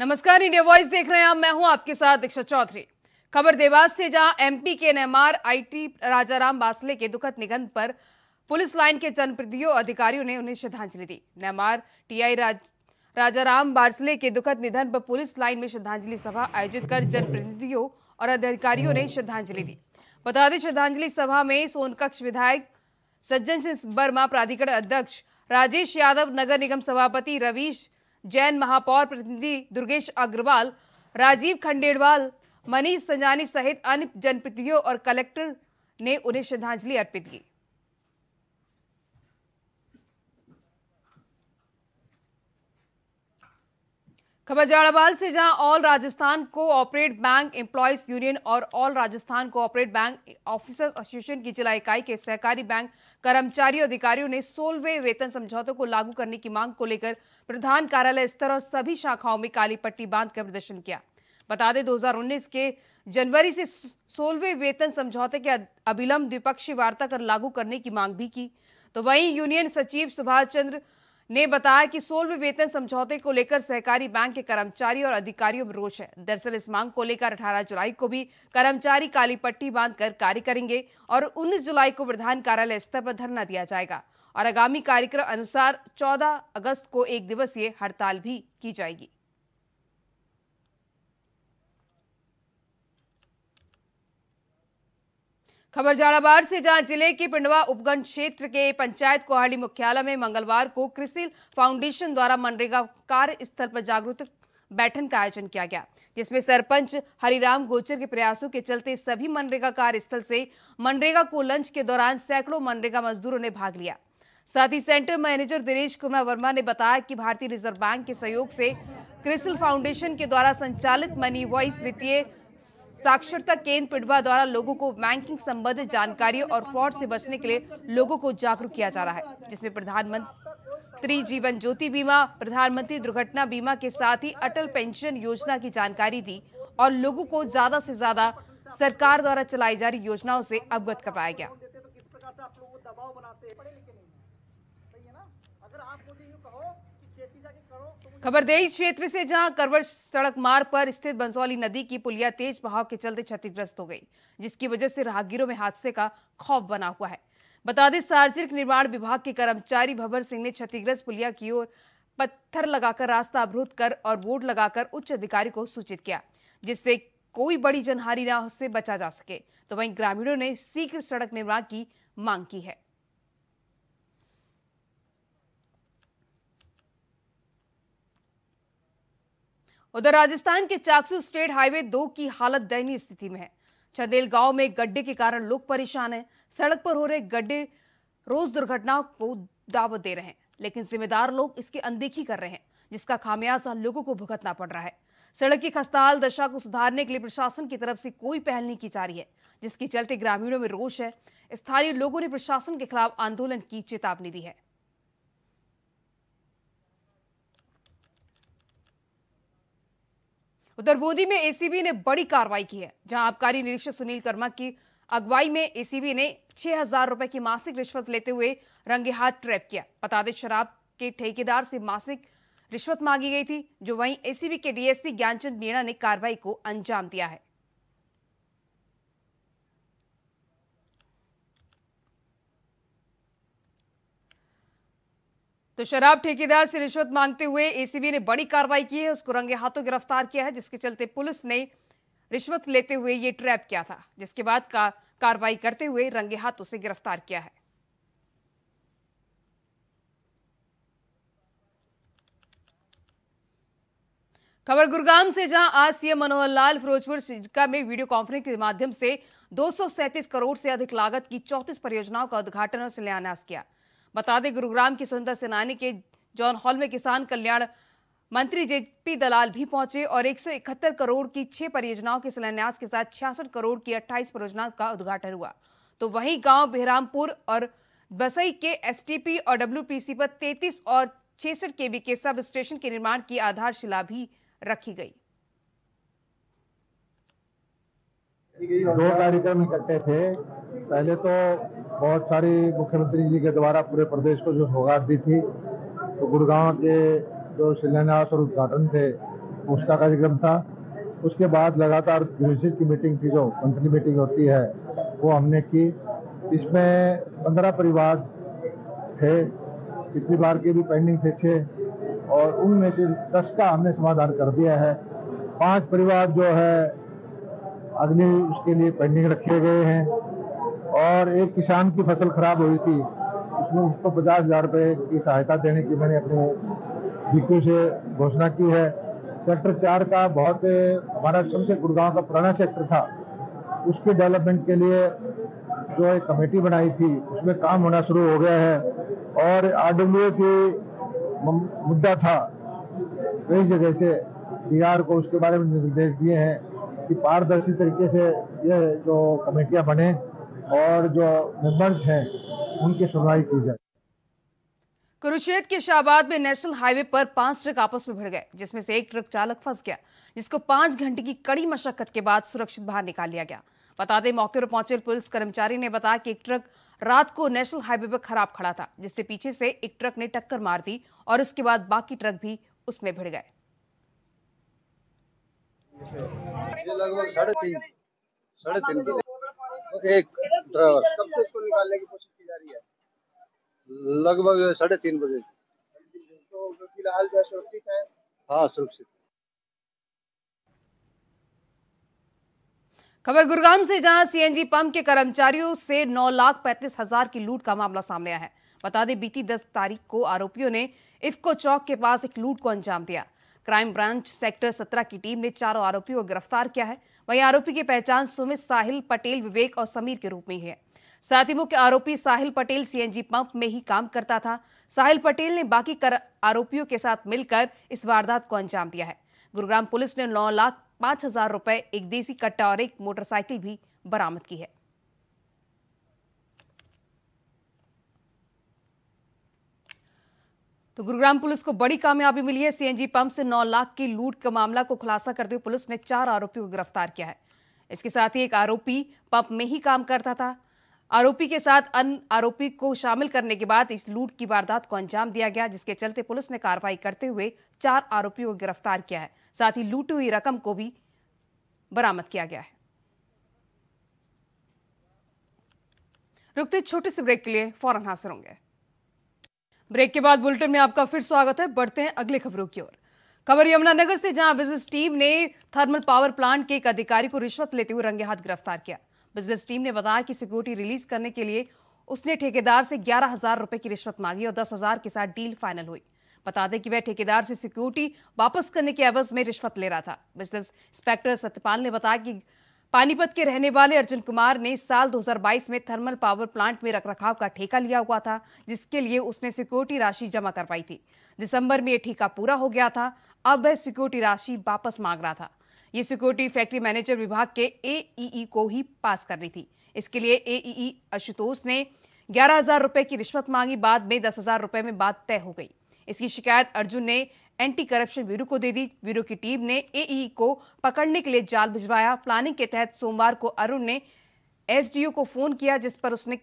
नमस्कार India voice देख रहे हैं आप मैं हूं आपके साथ दीक्षा चौधरी खबर देवास से जहां एमपी के नेमार आईटी राजाराम बासले के दुखद निधन पर पुलिस लाइन के जनप्रतिनिधियों अधिकारियों ने उन्हें श्रद्धांजलि दी नेमार टीआई राज राजाराम बासले के दुखद निधन पर पुलिस लाइन में श्रद्धांजलि सभा आयोजित कर जनप्रतिनिधियों और अधिकारियों ने श्रद्धांजलि दी बता दें श्रद्धांजलि सभा में सोनकक्ष विधायक सज्जन सिंह वर्मा प्राधिकरण अध्यक्ष राजेश यादव नगर निगम सभापति रवीश जैन महापौर प्रतिनिधि दुर्गेश अग्रवाल राजीव खंडेलवाल मनीष संजानी सहित अन्य जनप्रतिनिधियों और कलेक्टर ने उन्हें श्रद्धांजलि अर्पित की खबर जाड़ाबाल से जहां all Rajasthan co operate bank employees union और all Rajasthan co operate bank officers association की जिला इकाई के सहकारी बैंक कर्मचारी अधिकारियों ने सोलवे वेतन समझौतों को लागू करने की मांग को लेकर प्रधान कार्यालय स्तर और सभी शाखाओं में काली पट्टी बांधकर प्रदर्शन किया बता दें दो के जनवरी से सोलवे वेतन समझौते के अभिलंब द्विपक्षीय वार्ता कर लागू करने की मांग भी की तो वहीं यूनियन सचिव सुभाष चंद्र ने बताया कि सोलहवें वेतन समझौते को लेकर सहकारी बैंक के कर्मचारी और अधिकारियों में रोष है दरअसल इस मांग को लेकर 18 जुलाई को भी कर्मचारी काली पट्टी बांध कर कार्य करेंगे और 19 जुलाई को प्रधान कार्यालय स्तर पर धरना दिया जाएगा और आगामी कार्यक्रम अनुसार 14 अगस्त को एक दिवसीय हड़ताल भी की जाएगी खबर झाड़ाबाड़ से जहां जिले के पिंडवा उपगंज क्षेत्र के पंचायत कोहाड़ी मुख्यालय में मंगलवार को कृषि फाउंडेशन द्वारा मनरेगा कार्य स्थल पर जागरूक बैठक का आयोजन किया गया जिसमें सरपंच हरिराम गोचर के प्रयासों के चलते सभी मनरेगा कार्य स्थल से मनरेगा को लंच के दौरान सैकड़ों मनरेगा मजदूरों ने भाग लिया साथ ही सेंटर मैनेजर दिनेश कुमार वर्मा ने बताया कि भारतीय रिजर्व बैंक के सहयोग से क्रिसल फाउंडेशन के द्वारा संचालित मनी वॉइस वित्तीय साक्षरता केंद्र पिडवा द्वारा लोगों को बैंकिंग संबंधित जानकारी और फ्रॉड से बचने के लिए लोगों को जागरूक किया जा रहा है जिसमें प्रधानमंत्री जीवन ज्योति बीमा प्रधानमंत्री दुर्घटना बीमा के साथ ही अटल पेंशन योजना की जानकारी दी और लोगों को ज्यादा से ज्यादा सरकार द्वारा चलाई जा रही योजनाओं से अवगत करवाया गया खबर देई क्षेत्र से जहां करवर सड़क मार्ग पर स्थित बंसौली नदी की पुलिया तेज बहाव के चलते क्षतिग्रस्त हो गई जिसकी वजह से राहगीरों में हादसे का खौफ बना हुआ है बता दें सार्वजनिक निर्माण विभाग के कर्मचारी भवर सिंह ने क्षतिग्रस्त पुलिया की ओर पत्थर लगाकर रास्ता अवरुद्ध कर और बोर्ड लगाकर उच्च अधिकारी को सूचित किया जिससे कोई बड़ी जनहानि न से बचा जा सके तो वहीं ग्रामीणों ने शीघ्र सड़क निर्माण की मांग की है उधर राजस्थान के चाकसू स्टेट हाईवे दो की हालत दयनीय स्थिति में है चंदेल गांव में गड्ढे के कारण लोग परेशान हैं सड़क पर हो रहे गड्ढे रोज दुर्घटनाओं को दावत दे रहे हैं लेकिन जिम्मेदार लोग इसकी अनदेखी कर रहे हैं जिसका खामियाजा लोगों को भुगतना पड़ रहा है सड़क की खस्ताहाल दशा को सुधारने के लिए प्रशासन की तरफ से कोई पहल नहीं की जा रही है जिसके चलते ग्रामीणों में रोष है स्थानीय लोगों ने प्रशासन के खिलाफ आंदोलन की चेतावनी दी है उधर बूंदी में एसीबी ने बड़ी कार्रवाई की है जहां आबकारी निरीक्षक सुनील कर्मा की अगुवाई में एसीबी ने छह हजार रुपए की मासिक रिश्वत लेते हुए रंगे हाथ ट्रैप किया बता दें शराब के ठेकेदार से मासिक रिश्वत मांगी गई थी जो वहीं एसीबी के डीएसपी ज्ञानचंद मीणा ने कार्रवाई को अंजाम दिया है तो शराब ठेकेदार से रिश्वत मांगते हुए एसीबी ने बड़ी कार्रवाई की है उसको रंगे हाथों गिरफ्तार किया है जिसके चलते पुलिस ने रिश्वत लेते हुए ये ट्रैप किया था जिसके बाद का कार्रवाई करते हुए रंगे हाथ उसे गिरफ्तार किया है खबर गुरुग्राम से जहां आज सीएम मनोहर लाल फिरोजपुर सिरका में वीडियो कॉन्फ्रेंस के माध्यम से दो करोड़ से अधिक लागत की चौतीस परियोजनाओं का उद्घाटन और शिलान्यास किया बता दें गुरुग्राम की सुंदर सेनानी के जॉन हॉल में किसान कल्याण मंत्री जेपी दलाल भी पहुंचे और 171 करोड़ की छह परियोजनाओं के शिलान्यास के साथ छियासठ करोड़ की 28 परियोजनाओं का उद्घाटन हुआ तो वहीं गांव बेहरामपुर और बसई के एसटीपी और डब्ल्यूपीसी पर 33 और छसठ केवी के सब स्टेशन के निर्माण की आधारशिला भी रखी गई दो कार्यक्रम इकट्ठे थे पहले तो बहुत सारी मुख्यमंत्री जी के द्वारा पूरे प्रदेश को जो सौगात दी थी तो गुड़गांव के जो शिलान्यास और उद्घाटन थे उसका कार्यक्रम था उसके बाद लगातार यूनिसेज की मीटिंग थी जो मंथली मीटिंग होती है वो हमने की इसमें पंद्रह परिवार थे पिछली बार के भी पेंडिंग थे छः और उनमें से दस का हमने समाधान कर दिया है पांच परिवार जो है अग्नि उसके लिए पेंडिंग रखे गए हैं और एक किसान की फसल खराब हुई थी उसमें उसको पचास हजार रुपये की सहायता देने की मैंने अपने बीकू से घोषणा की है सेक्टर चार का बहुत हमारा सबसे गुड़गांव का पुराना सेक्टर था उसके डेवलपमेंट के लिए जो एक कमेटी बनाई थी उसमें काम होना शुरू हो गया है और आर की मुद्दा था कई जगह से बिहार को उसके बारे में निर्देश दिए हैं कि पारदर्शी तरीके से ये जो कमेटियां बने और जो मेंबर्स हैं उनकी सुनवाई की जाए कुरुक्षेत्र के शाहबाद में नेशनल हाईवे पर पांच ट्रक आपस में भिड़ गए जिसमें से एक ट्रक चालक फंस गया जिसको पांच घंटे की कड़ी मशक्कत के बाद सुरक्षित बाहर निकाल लिया गया बता दें मौके पर पहुंचे पुलिस कर्मचारी ने बताया कि एक ट्रक रात को नेशनल हाईवे पर खराब खड़ा था जिससे पीछे से एक ट्रक ने टक्कर मार दी और उसके बाद बाकी ट्रक भी उसमें भिड़ गए लगभग साढ़े तीन साढ़े तीन एक ड्राइवर कब से इसको निकालने की कोशिश की जा रही है लगभग साढ़े तीन बजे तो फिलहाल जो सुरक्षित है हाँ सुरक्षित खबर गुरुग्राम से जहां सीएनजी पंप के कर्मचारियों से नौ लाख पैंतीस हजार की लूट का मामला सामने आया है बता दें बीती 10 तारीख को आरोपियों ने इफको चौक के पास एक लूट को अंजाम दिया क्राइम ब्रांच सेक्टर 17 की टीम ने चारों आरोपियों को गिरफ्तार किया है वहीं आरोपी की पहचान सुमित साहिल पटेल विवेक और समीर के रूप में है साथ ही मुख्य आरोपी साहिल पटेल सीएनजी पंप में ही काम करता था साहिल पटेल ने बाकी कर आरोपियों के साथ मिलकर इस वारदात को अंजाम दिया है गुरुग्राम पुलिस ने नौ लाख पांच हजार रुपए एक देसी कट्टा और एक मोटरसाइकिल भी बरामद की है तो गुरुग्राम पुलिस को बड़ी कामयाबी मिली है सीएनजी पंप से 9 लाख की लूट का मामला को खुलासा करते हुए पुलिस ने चार आरोपियों को गिरफ्तार किया है इसके साथ ही एक आरोपी पंप में ही काम करता था आरोपी के साथ अन्य आरोपी को शामिल करने के बाद इस लूट की वारदात को अंजाम दिया गया जिसके चलते पुलिस ने कार्रवाई करते हुए चार आरोपियों को गिरफ्तार किया है साथ ही लूटी हुई रकम को भी बरामद किया गया है रुकते छोटे से ब्रेक के लिए फौरन हाजिर होंगे ब्रेक के बाद बुलेटिन में आपका फिर स्वागत है बढ़ते हैं अगले खबरों की ओर खबर यमुनानगर से जहां बिजनेस टीम ने थर्मल पावर प्लांट के एक अधिकारी को रिश्वत लेते हुए रंगे हाथ गिरफ्तार किया बिजनेस टीम ने बताया कि सिक्योरिटी रिलीज करने के लिए उसने ठेकेदार से ग्यारह हजार रुपए की रिश्वत मांगी और दस हजार के साथ डील फाइनल हुई बता दें कि वह ठेकेदार से सिक्योरिटी वापस करने के एवज में रिश्वत ले रहा था बिजनेस इंस्पेक्टर सत्यपाल ने बताया कि पानीपत के रहने वाले अर्जुन कुमार ने साल 2022 में थर्मल पावर प्लांट में रखरखाव का ठेका लिया हुआ था जिसके लिए उसने सिक्योरिटी राशि जमा करवाई थी दिसंबर में यह ठेका पूरा हो गया था अब वह सिक्योरिटी राशि वापस मांग रहा था ये सिक्योरिटी फैक्ट्री मैनेजर विभाग के एई e e को ही पास करनी थी इसके लिए एई e आशुतोष ने ग्यारह हजार रुपए की रिश्वत मांगी बाद में दस हजार रुपए में बात तय हो गई इसकी शिकायत अर्जुन ने एंटी करप्शन ब्यूरो को दे दी ब्यूरो की टीम ने एई e को पकड़ने के लिए जाल भिजवाया प्लानिंग के तहत सोमवार को अरुण ने एसडीओ को फोन किया जिस पर उसने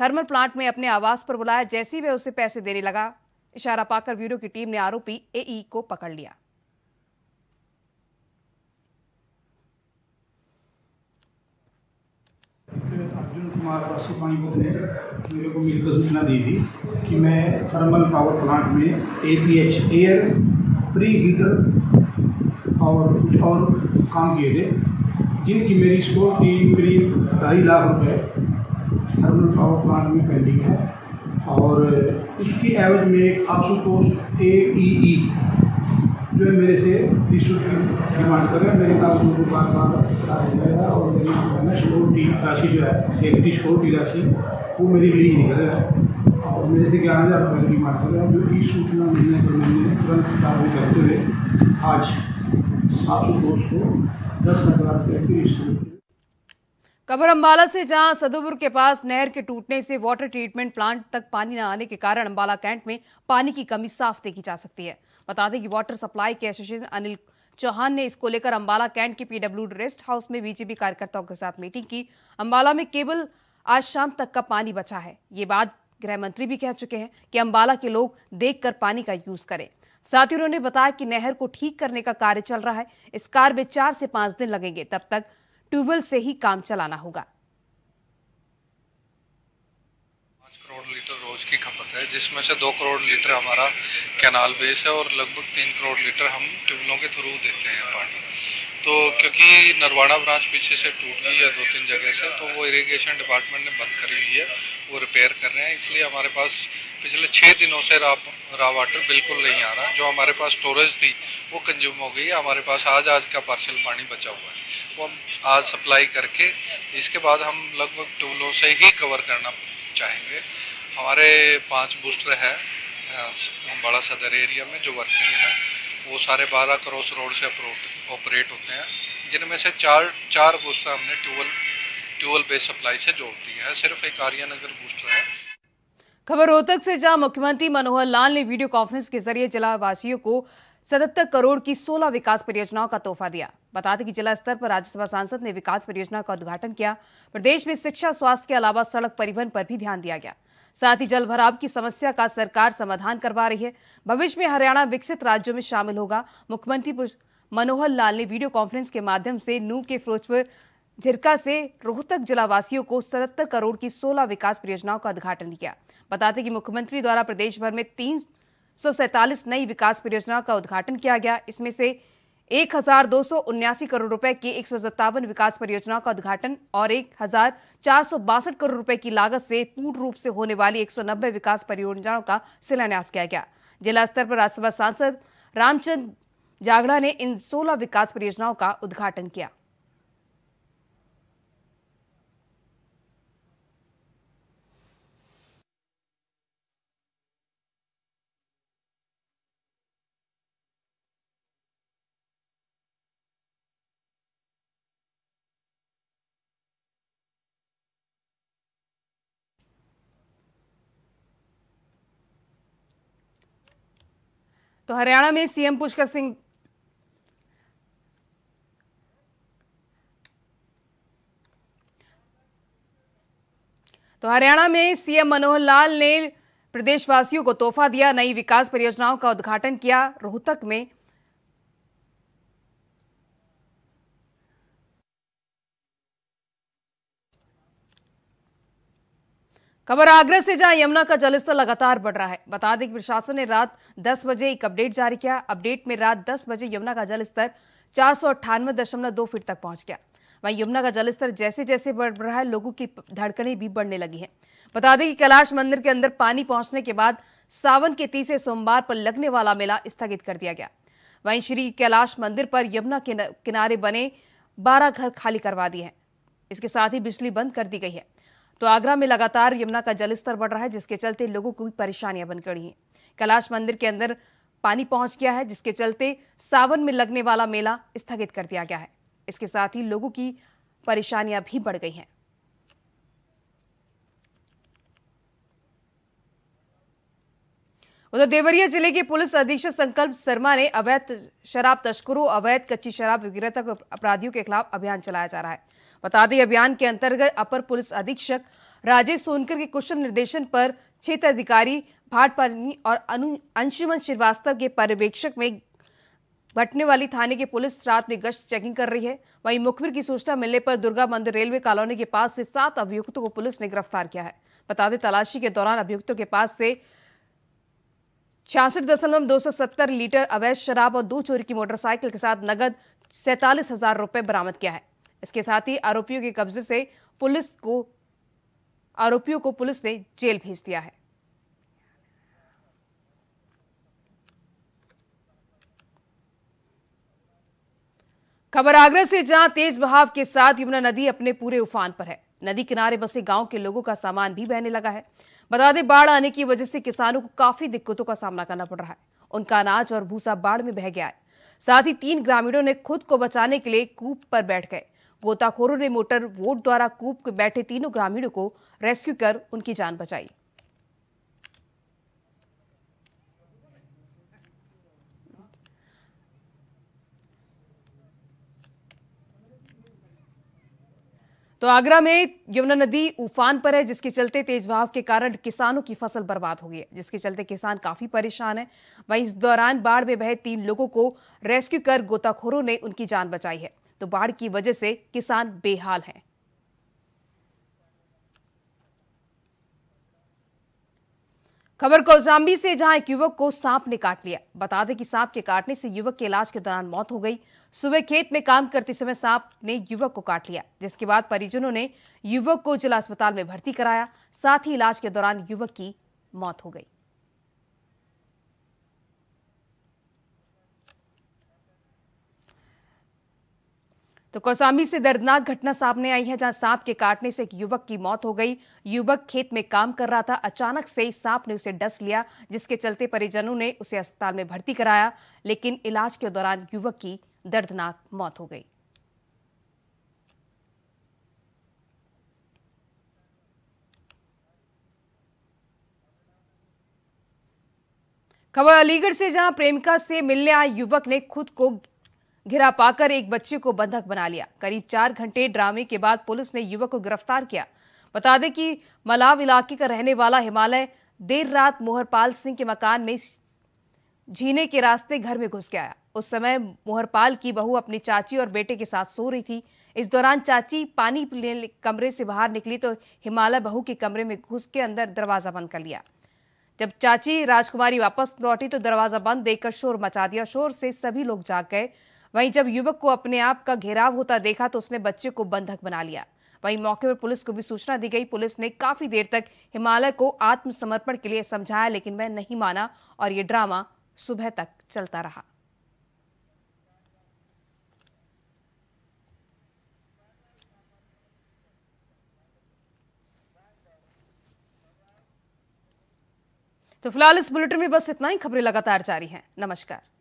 थर्मल प्लांट में अपने आवास पर बुलाया जैसे ही वह उसे पैसे देने लगा इशारा पाकर ब्यूरो की टीम ने आरोपी एई e को पकड़ लिया अर्जुन कुमार मेरे को मिलकर सूचना दी थी कि मैं थर्मल पावर प्लांट में A P H air preheater और कुछ और काम किए थे जिनकी मेरी स्कोर की करीब ढाई लाख रुपये थर्मल पावर प्लांट में पेंडिंग है और उसकी एवरेज में एक आशुतोष ए ई ई जो है मेरे से तीस की डिमांड कर रहे हैं मेरे पास उनको बार बार बता दिया और मेरी राशि जो है एक इक्कीस करोड़ राशि वो मेरी लीक निकल है और मेरे से ग्यारह हज़ार रुपये की मार है जो कि सूचना मिलने पर मैंने तुरंत कार्रवाई करते हुए आज सात सौ दो सौ दस हज़ार रुपये की खबर अम्बाला से जहां सदोपुर के पास नहर के टूटने से वाटर ट्रीटमेंट प्लांट तक पानी न आने के कारण अम्बाला कैंट में पानी की कमी साफ देखी जा सकती है बता दें कि वाटर सप्लाई के एसोसिएशन अनिल चौहान ने इसको लेकर अम्बाला कैंट के पीडब्ल्यू रेस्ट हाउस में बीजेपी कार्यकर्ताओं के साथ मीटिंग की अम्बाला में केवल आज शाम तक का पानी बचा है ये बात गृह मंत्री भी कह चुके हैं कि अम्बाला के लोग देख पानी का यूज करें साथ ही उन्होंने बताया कि नहर को ठीक करने का कार्य चल रहा है इस कार्य में चार से पांच दिन लगेंगे तब तक ट्यूबवेल से ही काम चलाना होगा जिसमें से दो करोड़ लीटर हमारा कैनाल बेस है और लगभग तीन करोड़ लीटर हम ट्यूबलों के थ्रू देते हैं पानी तो क्योंकि नरवाड़ा ब्रांच पीछे से टूट गई है दो तीन जगह से तो वो इरिगेशन डिपार्टमेंट ने बंद करी हुई है वो रिपेयर कर रहे हैं इसलिए हमारे पास पिछले छः दिनों से रा रा वाटर बिल्कुल नहीं आ रहा जो हमारे पास स्टोरेज थी वो कंज्यूम हो गई है हमारे पास आज आज का पार्सल पानी बचा हुआ है वो हम आज सप्लाई करके इसके बाद हम लगभग टूलों से ही कवर करना चाहेंगे हमारे पांच बूस्टर है बड़ा सदर एरिया में जो वर्किंग है वो सारे बारह क्रॉस रोड से ऑपरेट होते हैं जिनमें से चार चार बूस्टर हमने ट्यूबल ट्यूबल बेस सप्लाई से जोड़ दिए हैं सिर्फ एक आर्या नगर बूस्टर है खबर रोहतक से जहां मुख्यमंत्री मनोहर लाल ने वीडियो कॉन्फ्रेंस के जरिए जिला वासियों को सतहत्तर करोड़ की 16 विकास परियोजनाओं का तोहफा दिया बता दें कि जिला स्तर पर राज्यसभा सांसद ने विकास परियोजना का उद्घाटन किया प्रदेश में शिक्षा स्वास्थ्य के अलावा सड़क परिवहन पर भी ध्यान दिया गया साथ ही जल भराव की समस्या का सरकार समाधान करवा रही है भविष्य में हरियाणा विकसित राज्यों में शामिल होगा मुख्यमंत्री मनोहर लाल ने वीडियो कॉन्फ्रेंस के माध्यम से नू के फिरोजपुर झिरका से रोहतक जिलावासियों को 77 करोड़ की 16 विकास परियोजनाओं का उद्घाटन किया बताते कि मुख्यमंत्री द्वारा प्रदेश भर में तीन नई विकास परियोजनाओं का उद्घाटन किया गया इसमें से एक हजार दो सौ उन्यासी करोड़ रुपए की एक सौ सत्तावन विकास परियोजनाओं का उद्घाटन और एक हजार चार सौ बासठ करोड़ रुपए की लागत से पूर्ण रूप से होने वाली एक सौ नब्बे विकास परियोजनाओं का शिलान्यास किया गया जिला स्तर पर राज्यसभा सांसद रामचंद्र जागड़ा ने इन सोलह विकास परियोजनाओं का उद्घाटन किया तो हरियाणा में सीएम पुष्कर सिंह तो हरियाणा में सीएम मनोहर लाल ने प्रदेशवासियों को तोहफा दिया नई विकास परियोजनाओं का उद्घाटन किया रोहतक में खबर आगरा से जहां यमुना का जलस्तर लगातार बढ़ रहा है बता दें कि प्रशासन ने रात 10 बजे एक अपडेट जारी किया अपडेट में रात 10 बजे यमुना का जलस्तर चार फीट तक पहुंच गया वहीं यमुना का जलस्तर जैसे जैसे बढ़ रहा है लोगों की धड़कने भी बढ़ने लगी है बता दें कि कैलाश मंदिर के अंदर पानी पहुंचने के बाद सावन के तीसरे सोमवार पर लगने वाला मेला स्थगित कर दिया गया वहीं श्री कैलाश मंदिर पर यमुना किनारे बने बारह घर खाली करवा दिए हैं इसके साथ ही बिजली बंद कर दी गई है तो आगरा में लगातार यमुना का जलस्तर बढ़ रहा है जिसके चलते लोगों को परेशानियां बन गई हैं कैलाश मंदिर के अंदर पानी पहुंच गया है जिसके चलते सावन में लगने वाला मेला स्थगित कर दिया गया है इसके साथ ही लोगों की परेशानियां भी बढ़ गई हैं उधर देवरिया जिले के पुलिस अधीक्षक संकल्प शर्मा ने अवैध शराब तस्करों अवैध कच्ची शराब विक्रेता अपराधियों के खिलाफ अभियान चलाया जा रहा है बता दें अभियान के अंतर्गत अपर पुलिस अधीक्षक राजेश सोनकर के कुशल निर्देशन पर क्षेत्र अधिकारी भाटपानी और अंशुमन श्रीवास्तव के पर्यवेक्षक में घटने वाली थाने की पुलिस रात में गश्त चेकिंग कर रही है वहीं मुखबिर की सूचना मिलने पर दुर्गा मंदिर रेलवे कॉलोनी के पास से सात अभियुक्तों को पुलिस ने गिरफ्तार किया है बता दें तलाशी के दौरान अभियुक्तों के पास से छियासठ दशमलव दो सौ सत्तर लीटर अवैध शराब और दो चोरी की मोटरसाइकिल के साथ नगद सैतालीस हजार रुपये बरामद किया है इसके साथ ही आरोपियों के कब्जे से पुलिस को आरोपियों को पुलिस ने जेल भेज दिया है खबर आगरा से जहां तेज बहाव के साथ यमुना नदी अपने पूरे उफान पर है नदी किनारे बसे गांव के लोगों का सामान भी बहने लगा है बता दें बाढ़ आने की वजह से किसानों को काफी दिक्कतों का सामना करना पड़ रहा है उनका अनाज और भूसा बाढ़ में बह गया है साथ ही तीन ग्रामीणों ने खुद को बचाने के लिए कूप पर बैठ गए गोताखोरों ने मोटर वोट द्वारा कूप के बैठे तीनों ग्रामीणों को रेस्क्यू कर उनकी जान बचाई तो आगरा में यमुना नदी उफान पर है जिसके चलते तेज बहाव के कारण किसानों की फसल बर्बाद हो गई है जिसके चलते किसान काफी परेशान है वहीं इस दौरान बाढ़ में बहे तीन लोगों को रेस्क्यू कर गोताखोरों ने उनकी जान बचाई है तो बाढ़ की वजह से किसान बेहाल हैं खबर कौशाम्बी से जहां एक युवक को सांप ने काट लिया बता दें कि सांप के काटने से युवक के इलाज के दौरान मौत हो गई सुबह खेत में काम करते समय सांप ने युवक को काट लिया जिसके बाद परिजनों ने युवक को जिला अस्पताल में भर्ती कराया साथ ही इलाज के दौरान युवक की मौत हो गई तो कौसामी से दर्दनाक घटना सामने आई है जहां सांप के काटने से एक युवक की मौत हो गई युवक खेत में काम कर रहा था अचानक से सांप ने उसे डस लिया जिसके चलते परिजनों ने उसे अस्पताल में भर्ती कराया लेकिन इलाज के दौरान युवक की दर्दनाक मौत हो गई खबर अलीगढ़ से जहां प्रेमिका से मिलने आए युवक ने खुद को घिरा पाकर एक बच्चे को बंधक बना लिया करीब चार घंटे ड्रामे के बाद पुलिस ने युवक को गिरफ्तार किया बता दें कि मलाव इलाके का रहने वाला हिमालय देर रात मोहरपाल सिंह के मकान में जीने के रास्ते घर में घुस गया उस समय मोहरपाल की बहू अपनी चाची और बेटे के साथ सो रही थी इस दौरान चाची पानी पीने कमरे से बाहर निकली तो हिमालय बहू के कमरे में घुस के अंदर दरवाजा बंद कर लिया जब चाची राजकुमारी वापस लौटी तो दरवाजा बंद देखकर शोर मचा दिया शोर से सभी लोग जाग गए वहीं जब युवक को अपने आप का घेराव होता देखा तो उसने बच्चे को बंधक बना लिया वहीं मौके पर पुलिस को भी सूचना दी गई पुलिस ने काफी देर तक हिमालय को आत्मसमर्पण के लिए समझाया लेकिन वह नहीं माना और ये ड्रामा सुबह तक चलता रहा तो फिलहाल इस बुलेटिन में बस इतना ही खबरें लगातार जारी हैं नमस्कार